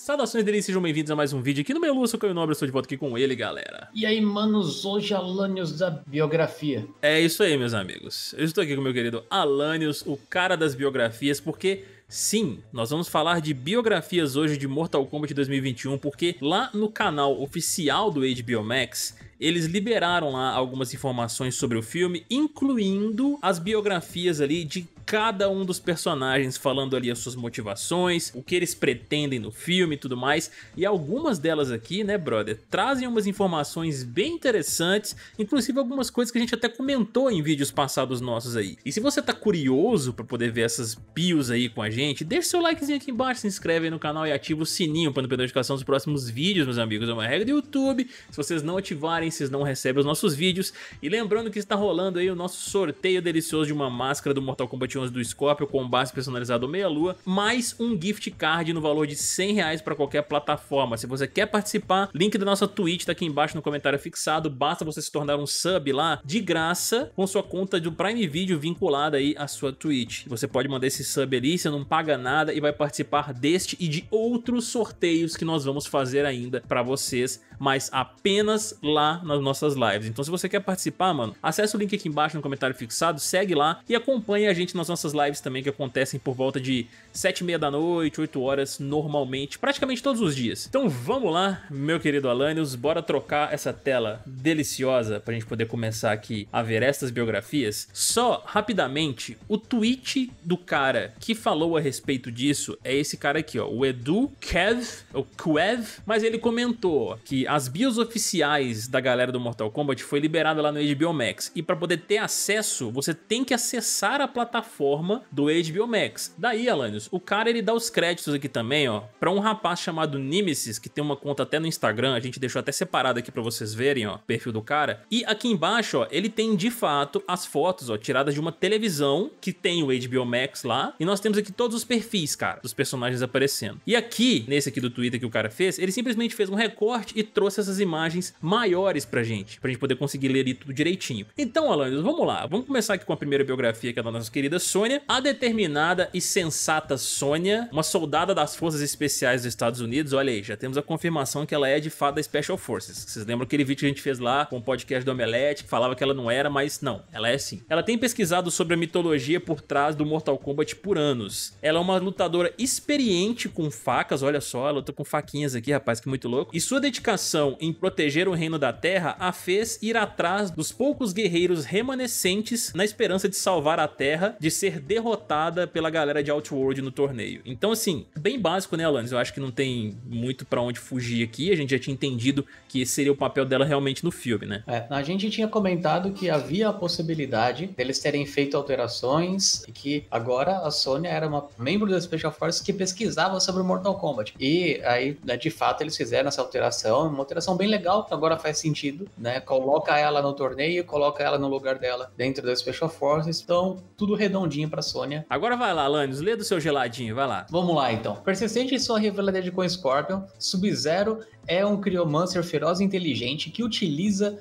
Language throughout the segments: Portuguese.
Saudações deles sejam bem-vindos a mais um vídeo aqui no meu Lua, sou o Nobre, eu estou de volta aqui com ele, galera. E aí, manos, hoje Alanios da biografia. É isso aí, meus amigos. Eu estou aqui com meu querido Alanios, o cara das biografias, porque Sim, nós vamos falar de biografias hoje de Mortal Kombat 2021, porque lá no canal oficial do HBO Max, eles liberaram lá algumas informações sobre o filme, incluindo as biografias ali de cada um dos personagens falando ali as suas motivações, o que eles pretendem no filme e tudo mais. E algumas delas aqui, né, brother, trazem umas informações bem interessantes, inclusive algumas coisas que a gente até comentou em vídeos passados nossos aí. E se você tá curioso para poder ver essas bios aí com a gente, deixa seu likezinho aqui embaixo, se inscreve aí no canal e ativa o sininho para não perder a notificação dos próximos vídeos, meus amigos. É uma regra do YouTube. Se vocês não ativarem, vocês não recebem os nossos vídeos. E lembrando que está rolando aí o nosso sorteio delicioso de uma máscara do Mortal Kombat do Scorpio com base personalizada ou meia-lua, mais um gift card no valor de 100 reais para qualquer plataforma. Se você quer participar, link da nossa Twitch tá aqui embaixo no comentário fixado, basta você se tornar um sub lá, de graça, com sua conta do Prime Video vinculada aí à sua Twitch. Você pode mandar esse sub ali, você não paga nada e vai participar deste e de outros sorteios que nós vamos fazer ainda para vocês, mas apenas lá nas nossas lives. Então se você quer participar, mano, acessa o link aqui embaixo no comentário fixado, segue lá e acompanhe a gente nas as nossas lives também que acontecem por volta de 7 e meia da noite, 8 horas, normalmente, praticamente todos os dias. Então vamos lá, meu querido Alanios, bora trocar essa tela deliciosa pra gente poder começar aqui a ver estas biografias. Só rapidamente, o tweet do cara que falou a respeito disso é esse cara aqui, ó, o Edu Kev, ou Kev. mas ele comentou que as bios oficiais da galera do Mortal Kombat foi liberada lá no HBO Max e para poder ter acesso, você tem que acessar a plataforma plataforma do HBO Max. Daí, Alanios, o cara ele dá os créditos aqui também, ó, para um rapaz chamado Nemesis, que tem uma conta até no Instagram, a gente deixou até separado aqui para vocês verem, ó, o perfil do cara. E aqui embaixo, ó, ele tem de fato as fotos, ó, tiradas de uma televisão que tem o HBO Max lá, e nós temos aqui todos os perfis, cara, dos personagens aparecendo. E aqui, nesse aqui do Twitter que o cara fez, ele simplesmente fez um recorte e trouxe essas imagens maiores pra gente, pra gente poder conseguir ler ali tudo direitinho. Então, Alanios, vamos lá, vamos começar aqui com a primeira biografia que é da nossa querida Sônia, a determinada e sensata Sônia, uma soldada das Forças Especiais dos Estados Unidos, olha aí, já temos a confirmação que ela é de fato da Special Forces. Vocês lembram aquele vídeo que a gente fez lá com o podcast do Omelete, que falava que ela não era, mas não, ela é sim. Ela tem pesquisado sobre a mitologia por trás do Mortal Kombat por anos. Ela é uma lutadora experiente com facas, olha só, ela luta com faquinhas aqui, rapaz, que muito louco. E sua dedicação em proteger o reino da Terra a fez ir atrás dos poucos guerreiros remanescentes na esperança de salvar a Terra de de ser derrotada pela galera de Outworld no torneio. Então, assim, bem básico, né, Alanis? Eu acho que não tem muito para onde fugir aqui. A gente já tinha entendido que esse seria o papel dela realmente no filme, né? É, a gente tinha comentado que havia a possibilidade deles terem feito alterações e que agora a Sônia era uma membro da Special Forces que pesquisava sobre o Mortal Kombat. E aí, né, de fato, eles fizeram essa alteração, uma alteração bem legal, que agora faz sentido, né? Coloca ela no torneio, coloca ela no lugar dela dentro da Special Forces. Então, tudo redondo redondinho pra Sônia. Agora vai lá, Lanius, lê do seu geladinho, vai lá. Vamos lá então. Persistente em sua rivalidade com Scorpion, Sub-Zero é um Criomancer feroz e inteligente que utiliza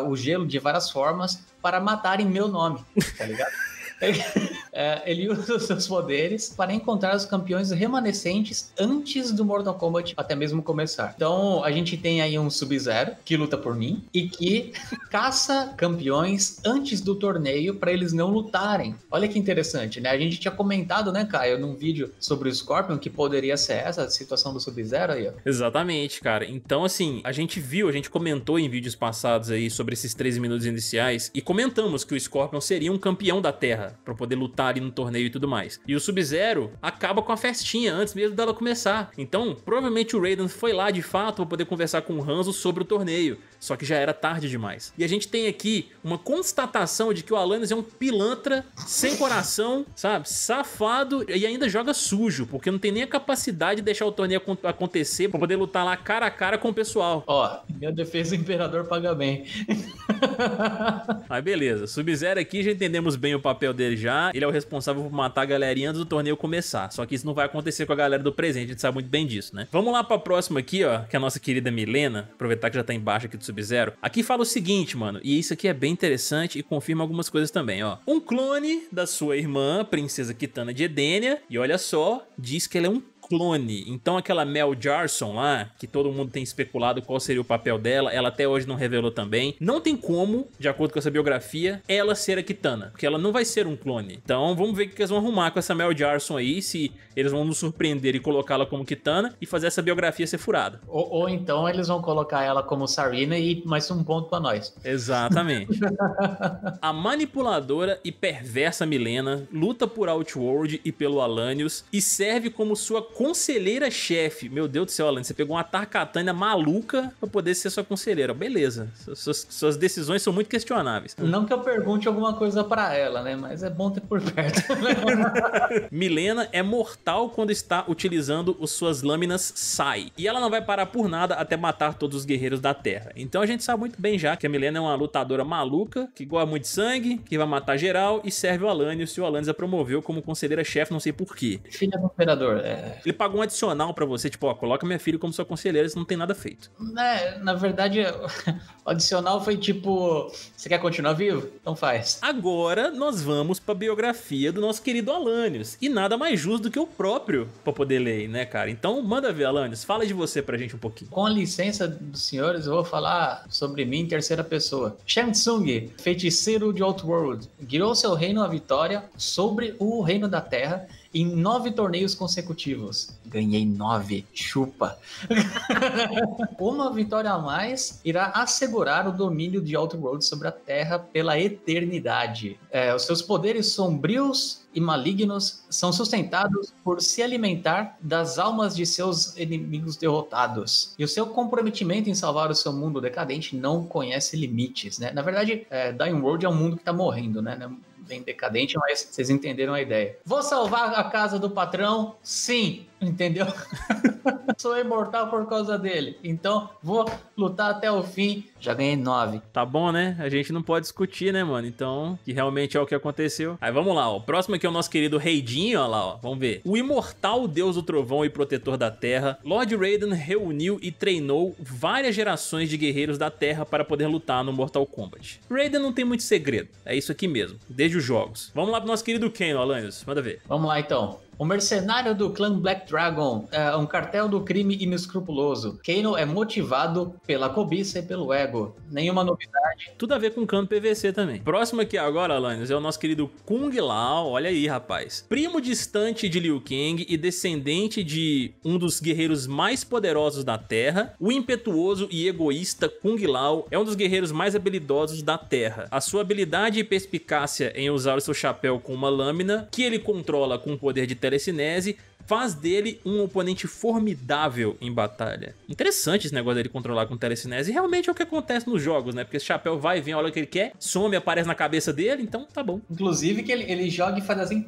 uh, o gelo de várias formas para matar em meu nome, tá ligado? É, ele usa os seus poderes para encontrar os campeões remanescentes antes do Mortal Kombat até mesmo começar. Então, a gente tem aí um Sub-Zero que luta por mim e que caça campeões antes do torneio para eles não lutarem. Olha que interessante, né? A gente tinha comentado, né, Caio, num vídeo sobre o Scorpion que poderia ser essa a situação do Sub-Zero aí, ó. Exatamente, cara. Então, assim, a gente viu, a gente comentou em vídeos passados aí sobre esses 13 minutos iniciais e comentamos que o Scorpion seria um campeão da Terra pra, poder lutar ali no torneio e tudo mais. E o Sub-Zero acaba com a festinha antes mesmo dela começar. Então, provavelmente o Raiden foi lá de fato pra poder conversar com o Hanzo sobre o torneio. Só que já era tarde demais. E a gente tem aqui uma constatação de que o Alanis é um pilantra, sem coração, sabe? Safado e ainda joga sujo, porque não tem nem a capacidade de deixar o torneio acontecer pra poder lutar lá cara a cara com o pessoal. Ó, minha defesa, o imperador paga bem. Aí beleza, Sub-Zero aqui já entendemos bem o papel poder já, ele é o responsável por matar a galerinha antes do torneio começar. Só que isso não vai acontecer com a galera do presente, a gente sabe muito bem disso, né? Vamos lá pra próxima aqui, ó, que é a nossa querida Milena, aproveitar que já tá embaixo aqui do Sub-Zero. Aqui fala o seguinte, mano, e isso aqui é bem interessante e confirma algumas coisas também, ó. Um clone da sua irmã, Princesa Kitana de Edenia, e olha só, diz que ela é um clone. Então aquela Mel Jarson lá, que todo mundo tem especulado qual seria o papel dela, ela até hoje não revelou também. Não tem como, de acordo com essa biografia, ela ser a Kitana, porque ela não vai ser um clone. Então vamos ver o que eles vão arrumar com essa Mel Jarson aí, se eles vão nos surpreender e colocá-la como Kitana e fazer essa biografia ser furada. Ou, ou então eles vão colocar ela como Sarina e mais um ponto para nós. Exatamente. a manipuladora e perversa Milena luta por Outworld e pelo Alanios e serve como sua conselheira-chefe. Meu Deus do céu, Alan, você pegou uma tarcatânia maluca pra poder ser sua conselheira. Beleza. Suas, suas decisões são muito questionáveis. Não que eu pergunte alguma coisa para ela, né? Mas é bom ter por perto. Né? Milena é mortal quando está utilizando os suas lâminas Sai. E ela não vai parar por nada até matar todos os guerreiros da Terra. Então a gente sabe muito bem já que a Milena é uma lutadora maluca, que gosta muito de sangue, que vai matar geral e serve o Alani, e o Alani a promoveu como conselheira-chefe, não sei porquê. Filha do imperador, é. Ele pagou um adicional para você, tipo, ó, coloca minha filha como sua conselheira, você não tem nada feito. É, na verdade, o adicional foi tipo, você quer continuar vivo? Então faz. Agora nós vamos pra biografia do nosso querido Alanios. E nada mais justo do que o próprio pra poder ler, né, cara? Então manda ver, Alanios, fala de você pra gente um pouquinho. Com a licença dos senhores, eu vou falar sobre mim em terceira pessoa. Tsung, feiticeiro de Outworld, guiou seu reino à vitória sobre o reino da Terra em nove torneios consecutivos. Ganhei nove, chupa. Uma vitória a mais irá assegurar o domínio de Outworld sobre a Terra pela eternidade. É, os seus poderes sombrios e malignos são sustentados por se alimentar das almas de seus inimigos derrotados. E o seu comprometimento em salvar o seu mundo decadente não conhece limites, né? Na verdade, é, Dying World é um mundo que está morrendo, né? bem decadente, mas vocês entenderam a ideia. Vou salvar a casa do patrão? Sim. Entendeu? Sou imortal por causa dele. Então, vou lutar até o fim. Já ganhei nove. Tá bom, né? A gente não pode discutir, né, mano? Então, que realmente é o que aconteceu. Aí vamos lá, ó. O próximo aqui é o nosso querido Reidinho, ó lá, ó. Vamos ver. O imortal deus do trovão e protetor da terra, Lord Raiden reuniu e treinou várias gerações de guerreiros da terra para poder lutar no Mortal Kombat. Raiden não tem muito segredo. É isso aqui mesmo, desde os jogos. Vamos lá pro nosso querido Ken, Alanios. Manda ver. Vamos lá, então. O mercenário do clã Black Dragon é um cartel do crime inescrupuloso. Kano é motivado pela cobiça e pelo ego. Nenhuma novidade. Tudo a ver com o clã PVC também. Próximo aqui agora, Alanis, é o nosso querido Kung Lao. Olha aí, rapaz. Primo distante de Liu Kang e descendente de um dos guerreiros mais poderosos da Terra, o impetuoso e egoísta Kung Lao é um dos guerreiros mais habilidosos da Terra. A sua habilidade e perspicácia em usar o seu chapéu com uma lâmina, que ele controla com o poder de telecinese faz dele um oponente formidável em batalha. Interessante esse negócio dele controlar com telecinese, realmente é o que acontece nos jogos, né? Porque esse chapéu vai e vem, olha o que ele quer, some, aparece na cabeça dele, então tá bom. Inclusive que ele, ele joga e faz assim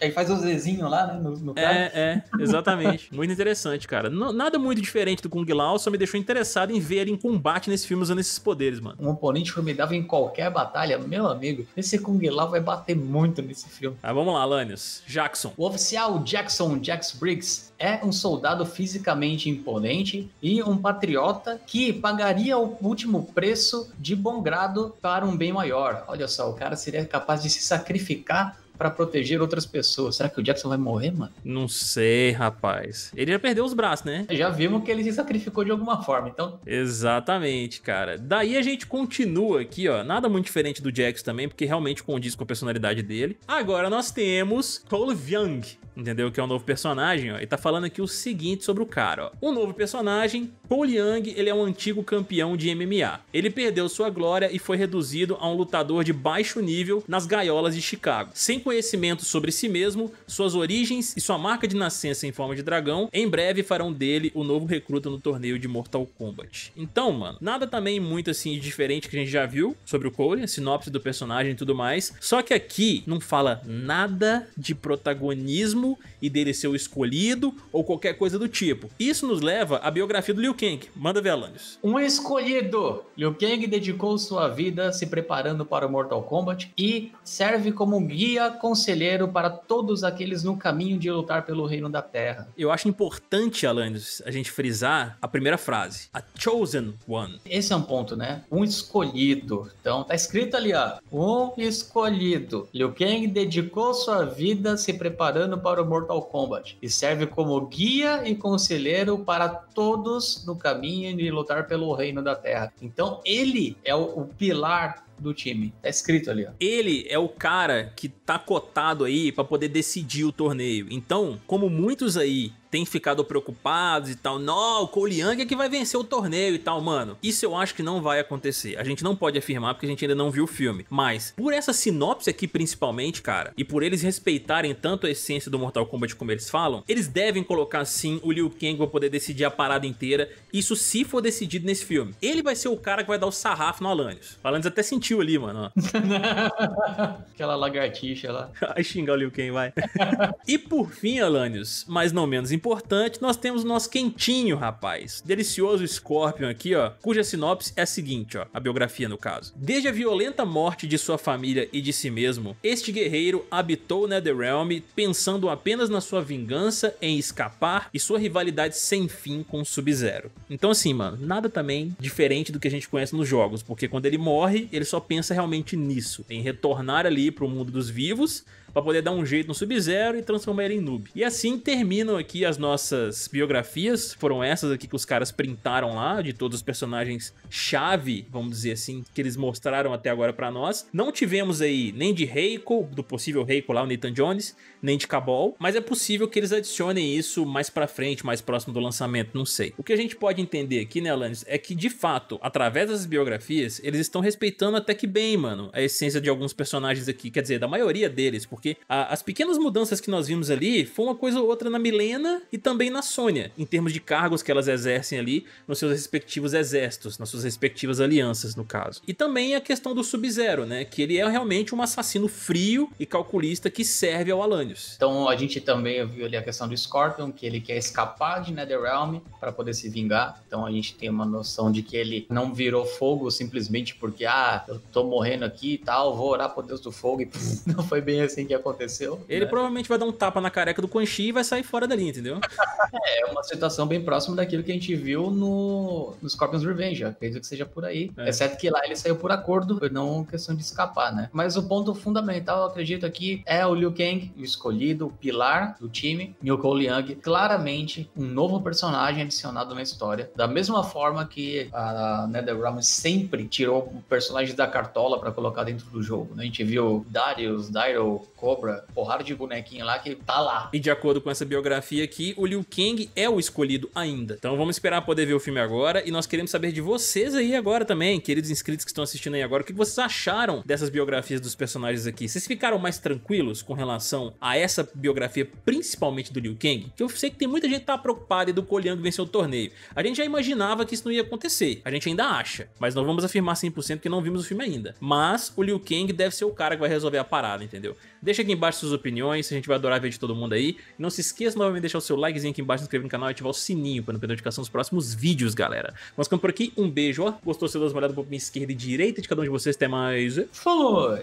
Aí faz o Zezinho lá, né? No, no é, é, exatamente. muito interessante, cara. N nada muito diferente do Kung Lao, só me deixou interessado em ver ele em combate nesse filme usando esses poderes, mano. Um oponente formidável em qualquer batalha, meu amigo. Esse Kung Lao vai bater muito nesse filme. Ah, vamos lá, Lanius. Jackson. O oficial Jackson Jax Briggs é um soldado fisicamente imponente e um patriota que pagaria o último preço de bom grado para um bem maior. Olha só, o cara seria capaz de se sacrificar para proteger outras pessoas. Será que o Jackson vai morrer, mano? Não sei, rapaz. Ele já perdeu os braços, né? Já vimos que ele se sacrificou de alguma forma, então. Exatamente, cara. Daí a gente continua aqui, ó. Nada muito diferente do Jackson também, porque realmente condiz com a personalidade dele. Agora nós temos Cole Young, entendeu? Que é um novo personagem, ó. E tá falando aqui o seguinte sobre o cara, ó. O novo personagem, Paul Yang, ele é um antigo campeão de MMA. Ele perdeu sua glória e foi reduzido a um lutador de baixo nível nas gaiolas de Chicago. Sem conhecimento sobre si mesmo, suas origens e sua marca de nascença em forma de dragão, em breve farão dele o novo recruta no torneio de Mortal Kombat. Então, mano, nada também muito assim diferente que a gente já viu sobre o Cole, a sinopse do personagem e tudo mais. Só que aqui não fala nada de protagonismo e dele ser o escolhido ou qualquer coisa do tipo. Isso nos leva à biografia do Liu Kang. Manda ver, Alanis. Um escolhido! Liu Kang dedicou sua vida se preparando para o Mortal Kombat e serve como guia conselheiro para todos aqueles no caminho de lutar pelo reino da Terra. Eu acho importante, Alanis, a gente frisar a primeira frase. A Chosen One. Esse é um ponto, né? Um escolhido. Então, tá escrito ali, ó. Um escolhido. Liu Kang dedicou sua vida se preparando para para o Mortal Kombat e serve como guia e conselheiro para todos no caminho de lutar pelo reino da Terra. Então, ele é o, o pilar do time. Tá escrito ali, ó. Ele é o cara que tá cotado aí para poder decidir o torneio. Então, como muitos aí têm ficado preocupados e tal. Não, o Cole é que vai vencer o torneio e tal, mano. Isso eu acho que não vai acontecer. A gente não pode afirmar porque a gente ainda não viu o filme. Mas, por essa sinopse aqui principalmente, cara, e por eles respeitarem tanto a essência do Mortal Kombat como eles falam, eles devem colocar sim o Liu Kang pra poder decidir a parada inteira. Isso se for decidido nesse filme. Ele vai ser o cara que vai dar o sarrafo no Alanis. O Alanis até sentiu infantil ali, mano. Aquela lagartixa lá. Ai, xingar o Liu Kang, vai. e por fim, Alanios, mas não menos importante, nós temos o nosso quentinho, rapaz. Delicioso Scorpion aqui, ó, cuja sinopse é a seguinte, ó, a biografia no caso. Desde a violenta morte de sua família e de si mesmo, este guerreiro habitou o Netherrealm pensando apenas na sua vingança em escapar e sua rivalidade sem fim com Sub-Zero. Então assim, mano, nada também diferente do que a gente conhece nos jogos, porque quando ele morre, ele só só pensa realmente nisso, em retornar ali pro mundo dos vivos para poder dar um jeito no Sub-Zero e transformar ele em noob. E assim terminam aqui as nossas biografias, foram essas aqui que os caras printaram lá, de todos os personagens chave, vamos dizer assim, que eles mostraram até agora para nós. Não tivemos aí nem de Reiko, do possível Reiko lá, o Nathan Jones, nem de Cabal, mas é possível que eles adicionem isso mais pra frente, mais próximo do lançamento, não sei. O que a gente pode entender aqui, né, Alanis, é que de fato, através das biografias, eles estão respeitando a até que bem, mano, a essência de alguns personagens aqui. Quer dizer, da maioria deles, porque a, as pequenas mudanças que nós vimos ali foi uma coisa ou outra na Milena e também na Sônia, em termos de cargos que elas exercem ali nos seus respectivos exércitos, nas suas respectivas alianças, no caso. E também a questão do Sub-Zero, né? Que ele é realmente um assassino frio e calculista que serve ao Alanios. Então a gente também viu ali a questão do Scorpion, que ele quer escapar de Netherrealm para poder se vingar. Então a gente tem uma noção de que ele não virou fogo simplesmente porque, ah, eu tô morrendo aqui e tal, vou orar pro Deus do fogo. E não foi bem assim que aconteceu. Ele né? provavelmente vai dar um tapa na careca do Quan Chi e vai sair fora dali, entendeu? é, uma situação bem próxima daquilo que a gente viu no, no Scorpion's Revenge, acredito que seja por aí. É. Exceto que lá ele saiu por acordo, não questão de escapar, né? Mas o ponto fundamental, eu acredito aqui, é o Liu Kang, o escolhido, o pilar do time, Yoko Liang, claramente um novo personagem adicionado na história. Da mesma forma que a NetherRealm sempre tirou um personagem da cartola para colocar dentro do jogo. Né? A gente viu Darius, Dairo, Cobra, porrada de bonequinho lá que tá lá. E de acordo com essa biografia aqui, o Liu Kang é o escolhido ainda. Então vamos esperar poder ver o filme agora e nós queremos saber de vocês aí agora também, queridos inscritos que estão assistindo aí agora, o que vocês acharam dessas biografias dos personagens aqui? Vocês ficaram mais tranquilos com relação a essa biografia, principalmente do Liu Kang? Que eu sei que tem muita gente que tá preocupada e do Koliang vencer o torneio. A gente já imaginava que isso não ia acontecer, a gente ainda acha, mas não vamos afirmar 100% que não vimos o filme ainda. Mas o Liu Kang deve ser o cara que vai resolver a parada, entendeu? Deixa aqui embaixo suas opiniões, a gente vai adorar ver de todo mundo aí. Não se esqueça novamente de deixar o seu likezinho aqui embaixo, se inscrever no canal e ativar o sininho para não perder notificação dos próximos vídeos, galera. Vamos ficando por aqui, um beijo, ó. Gostou? Seu das molhadas um pouco minha esquerda e direita de cada um de vocês. Até mais. Falou!